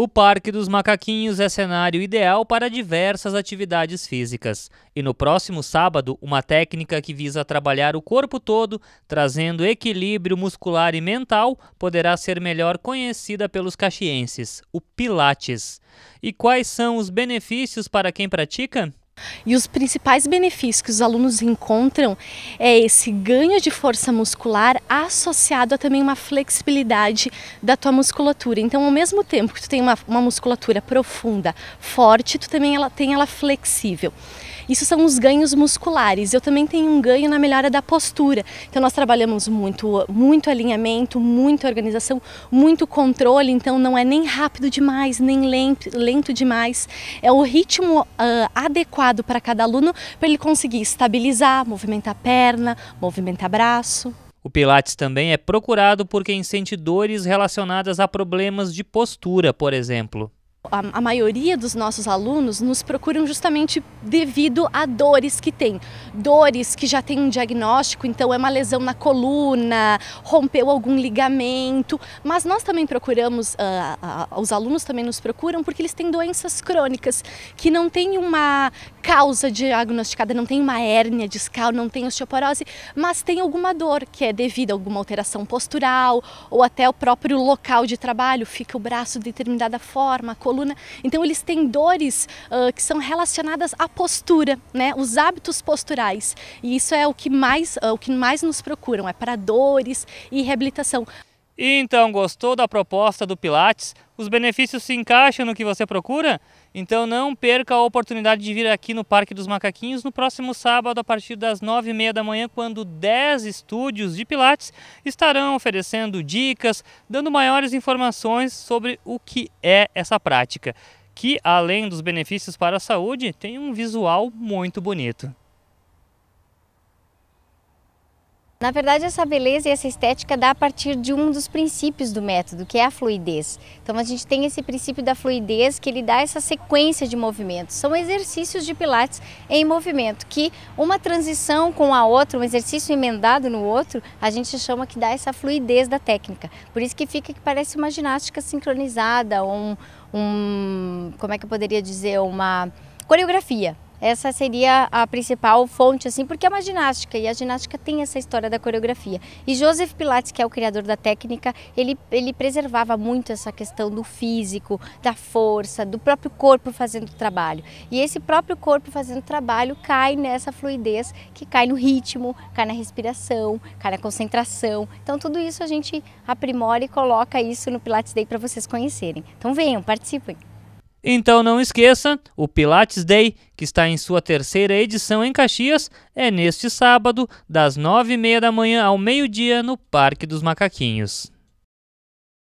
O Parque dos Macaquinhos é cenário ideal para diversas atividades físicas. E no próximo sábado, uma técnica que visa trabalhar o corpo todo, trazendo equilíbrio muscular e mental, poderá ser melhor conhecida pelos caxienses, o Pilates. E quais são os benefícios para quem pratica? E os principais benefícios que os alunos encontram é esse ganho de força muscular associado a também uma flexibilidade da tua musculatura. Então, ao mesmo tempo que tu tem uma, uma musculatura profunda, forte, tu também ela, tem ela flexível. Isso são os ganhos musculares. Eu também tenho um ganho na melhora da postura. Então nós trabalhamos muito, muito alinhamento, muita organização, muito controle. Então não é nem rápido demais, nem lento, lento demais. É o ritmo uh, adequado adequado para cada aluno, para ele conseguir estabilizar, movimentar a perna, movimentar braço. O Pilates também é procurado por quem sente dores relacionadas a problemas de postura, por exemplo. A, a, maioria dos nossos alunos nos procuram justamente devido a dores que tem. Dores que já tem um diagnóstico, então é uma lesão na coluna, rompeu algum ligamento. Mas nós também procuramos, uh, uh, os alunos também nos procuram porque eles têm doenças crônicas que não tem uma causa diagnosticada, não tem uma hérnia discal, não tem osteoporose, mas tem alguma dor que é devida a alguma alteração postural ou até o próprio local de trabalho, fica o braço de determinada forma, a coluna. Então eles têm dores uh, que são relacionadas à postura, né? Os hábitos posturais. E isso é o que mais, uh, o que mais nos procuram, é para dores e reabilitação. E então, gostou da proposta do Pilates? Os benefícios se encaixam no que você procura? Então não perca a oportunidade de vir aqui no Parque dos Macaquinhos no próximo sábado a partir das 9h30 da manhã, quando 10 estúdios de Pilates estarão oferecendo dicas, dando maiores informações sobre o que é essa prática, que além dos benefícios para a saúde, tem um visual muito bonito. Na verdade, essa beleza e essa estética dá a partir de um dos princípios do método, que é a fluidez. Então, a gente tem esse princípio da fluidez que ele dá essa sequência de movimentos. São exercícios de pilates em movimento, que uma transição com a outra, um exercício emendado no outro, a gente chama que dá essa fluidez da técnica. Por isso que fica que parece uma ginástica sincronizada, um, um como é que eu poderia dizer, uma coreografia. Essa seria a principal fonte, assim, porque é uma ginástica e a ginástica tem essa história da coreografia. E Joseph Pilates, que é o criador da técnica, ele, ele preservava muito essa questão do físico, da força, do próprio corpo fazendo trabalho. E esse próprio corpo fazendo trabalho cai nessa fluidez que cai no ritmo, cai na respiração, cai na concentração. Então, tudo isso a gente aprimora e coloca isso no Pilates Day para vocês conhecerem. Então, venham, participem! Então não esqueça, o Pilates Day, que está em sua terceira edição em Caxias, é neste sábado, das nove e meia da manhã ao meio-dia, no Parque dos Macaquinhos.